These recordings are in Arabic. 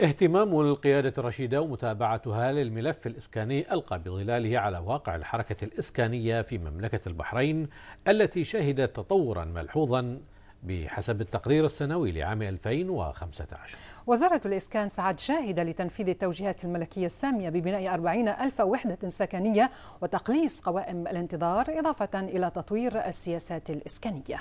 اهتمام القيادة الرشيدة ومتابعتها للملف الإسكاني ألقى بظلاله على واقع الحركة الإسكانية في مملكة البحرين التي شهدت تطورا ملحوظا بحسب التقرير السنوي لعام 2015 وزارة الإسكان سعد شاهدة لتنفيذ التوجيهات الملكية السامية ببناء 40 ألف وحدة سكنية وتقليص قوائم الانتظار إضافة إلى تطوير السياسات الإسكانية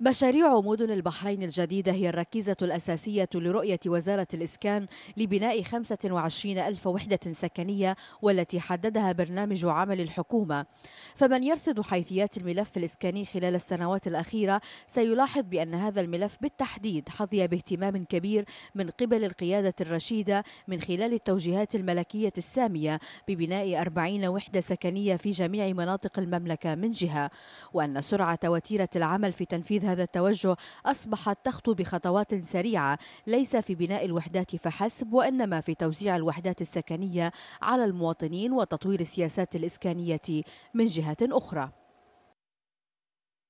مشاريع مدن البحرين الجديدة هي الركيزة الأساسية لرؤية وزارة الإسكان لبناء 25 ألف وحدة سكنية والتي حددها برنامج عمل الحكومة فمن يرصد حيثيات الملف الإسكاني خلال السنوات الأخيرة سيلاحظ بأن هذا الملف بالتحديد حظي باهتمام كبير من قبل القيادة الرشيدة من خلال التوجيهات الملكية السامية ببناء 40 وحدة سكنية في جميع مناطق المملكة من جهة وأن سرعة وتيرة العمل في تنفيذ هذا التوجه أصبحت تخطو بخطوات سريعة ليس في بناء الوحدات فحسب وإنما في توزيع الوحدات السكنية على المواطنين وتطوير السياسات الإسكانية من جهة أخرى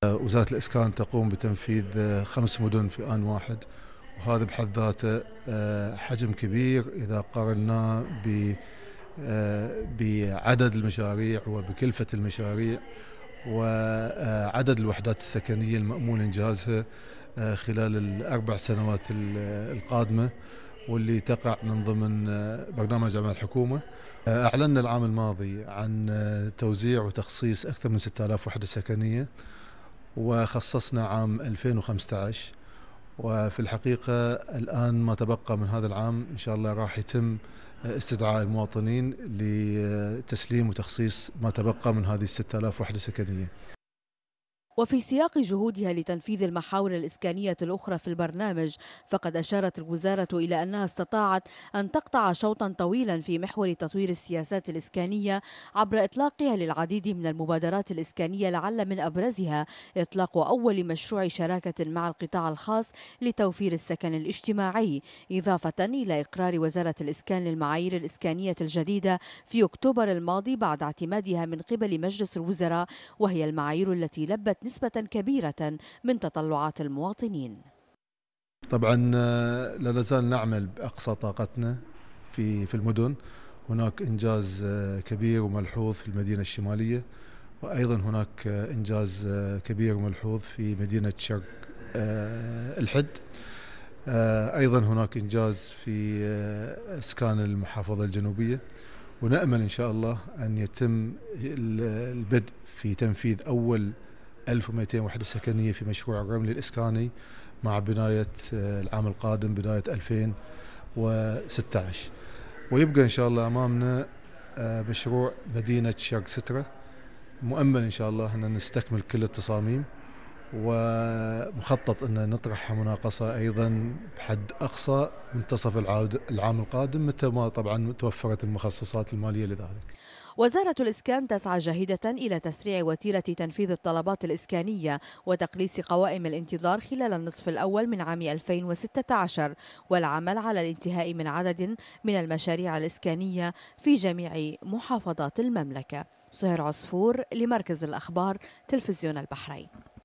وزارة الإسكان تقوم بتنفيذ خمس مدن في آن واحد وهذا بحد ذاته آه، حجم كبير إذا قارناه آه، بعدد المشاريع وبكلفة المشاريع وعدد الوحدات السكنية المأمول إنجازها آه، خلال الأربع سنوات القادمة واللي تقع من ضمن آه، برنامج عمل الحكومة آه، أعلنا العام الماضي عن توزيع وتخصيص أكثر من 6000 وحدة سكنية وخصصنا عام 2015 وفي الحقيقة الآن ما تبقى من هذا العام إن شاء الله راح يتم استدعاء المواطنين لتسليم وتخصيص ما تبقى من هذه 6000 وحدة سكنية وفي سياق جهودها لتنفيذ المحاور الإسكانية الأخرى في البرنامج فقد أشارت الوزارة إلى أنها استطاعت أن تقطع شوطا طويلا في محور تطوير السياسات الإسكانية عبر إطلاقها للعديد من المبادرات الإسكانية لعل من أبرزها إطلاق أول مشروع شراكة مع القطاع الخاص لتوفير السكن الاجتماعي إضافة إلى إقرار وزارة الإسكان للمعايير الإسكانية الجديدة في أكتوبر الماضي بعد اعتمادها من قبل مجلس الوزراء وهي المعايير التي لبت نسبة كبيرة من تطلعات المواطنين طبعا آه، لا نزال نعمل بأقصى طاقتنا في في المدن هناك إنجاز آه، كبير وملحوظ في المدينة الشمالية وأيضا هناك آه، إنجاز كبير وملحوظ في مدينة شرق الحد أيضا هناك إنجاز في إسكان المحافظة الجنوبية ونأمل إن شاء الله أن يتم البدء في تنفيذ أول 1200 وحدة سكنية في مشروع الرمل الإسكاني مع بناية آه، العام القادم بدايه 2016 ويبقى إن شاء الله أمامنا آه، مشروع مدينة شرق سترة مؤمن إن شاء الله أن نستكمل كل التصاميم ومخطط أن نطرح مناقصة أيضا بحد أقصى منتصف العام القادم متى ما طبعا توفرت المخصصات المالية لذلك وزارة الإسكان تسعى جاهدة إلى تسريع وتيرة تنفيذ الطلبات الإسكانية وتقليص قوائم الانتظار خلال النصف الأول من عام 2016 والعمل على الانتهاء من عدد من المشاريع الإسكانية في جميع محافظات المملكة سهر عصفور لمركز الأخبار تلفزيون البحرين